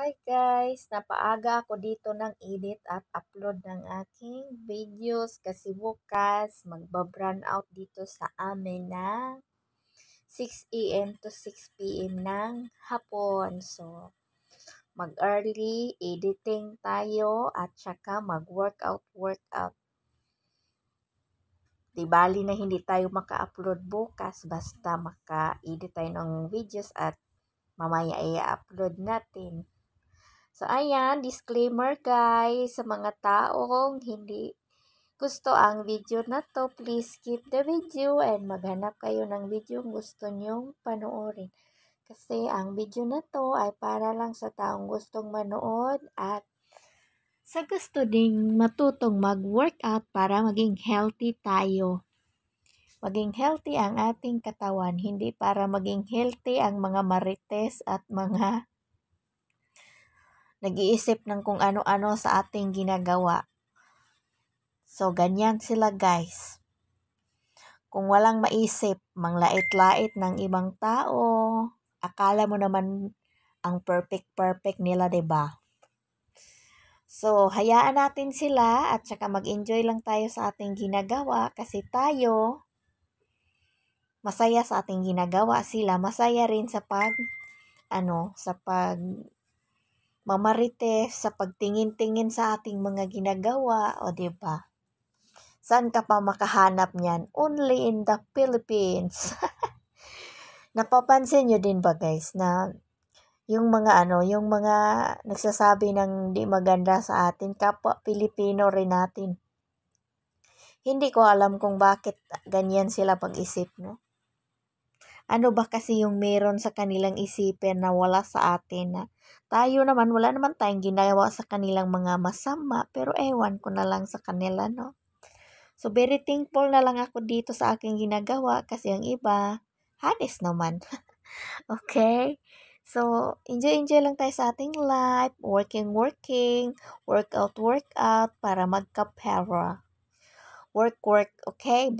Hi guys! Napaaga ako dito ng edit at upload ng aking videos kasi bukas magbabran out dito sa amin na 6am to 6pm ng hapon. So, mag-early editing tayo at saka mag-workout workout. Di bali na hindi tayo maka-upload bukas basta maka-edit tayo ng videos at mamaya i-upload natin. So, ayan, disclaimer guys, sa mga taong hindi gusto ang video na to, please skip the video and maghanap kayo ng video gusto nyong panoorin. Kasi ang video na to ay para lang sa taong gustong manood at sa gusto ding matutong mag-workout para maging healthy tayo. Maging healthy ang ating katawan, hindi para maging healthy ang mga marites at mga nag-iisip ng kung ano-ano sa ating ginagawa. So, ganyan sila guys. Kung walang maisip, manglait-lait ng ibang tao, akala mo naman ang perfect-perfect nila, ba? Diba? So, hayaan natin sila at saka mag-enjoy lang tayo sa ating ginagawa kasi tayo masaya sa ating ginagawa, sila masaya rin sa pag ano, sa pag mamarites sa pagtingin-tingin sa ating mga ginagawa, o 'di ba? Saan ka pa makahanap niyan? Only in the Philippines. Napapansin niyo din ba guys na yung mga ano, yung mga nagsasabi ng di maganda sa atin, kapwa Pilipino rin natin. Hindi ko alam kung bakit ganyan sila pag-isip, no? Ano ba kasi yung meron sa kanilang isipin na wala sa atin na tayo naman, wala naman tayong ginagawa sa kanilang mga masama, pero ewan ko na lang sa kanila, no? So, very thankful na lang ako dito sa aking ginagawa kasi yung iba, hanes naman. okay? So, enjoy-enjoy lang tayo sa ating life, working-working, workout-workout para magka-para. Work-work, okay?